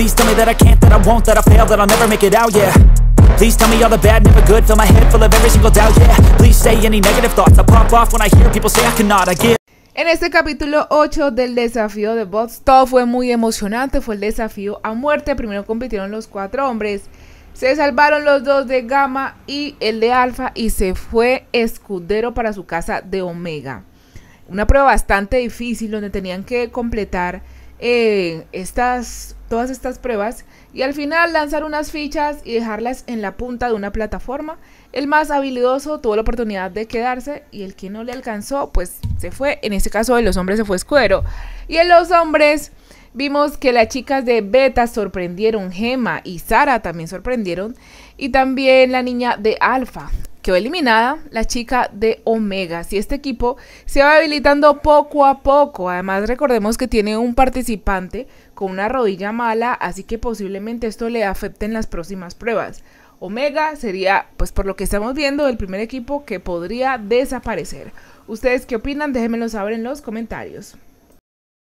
Please tell me that I can't, that I won't, that I fail, that I'll never make it out, yeah Please tell me all the bad, never good Fill my head full of every single doubt, yeah Please say any negative thoughts I pop off when I hear people say I cannot, I give En este capítulo 8 del desafío de bots, todo fue muy emocionante, fue el desafío a muerte, primero compitieron los cuatro hombres, se salvaron los dos de Gamma y el de Alfa y se fue escudero para su casa de Omega. Una prueba bastante difícil donde tenían que completar eh, estas, todas estas pruebas y al final lanzar unas fichas y dejarlas en la punta de una plataforma. El más habilidoso tuvo la oportunidad de quedarse y el que no le alcanzó pues se fue. En este caso de los hombres se fue escuero Y en los hombres vimos que las chicas de Beta sorprendieron, Gema y Sara también sorprendieron y también la niña de Alfa eliminada la chica de Omega. Si este equipo se va habilitando poco a poco. Además recordemos que tiene un participante con una rodilla mala, así que posiblemente esto le afecte en las próximas pruebas. Omega sería, pues por lo que estamos viendo, el primer equipo que podría desaparecer. ¿Ustedes qué opinan? Déjenmelo saber en los comentarios.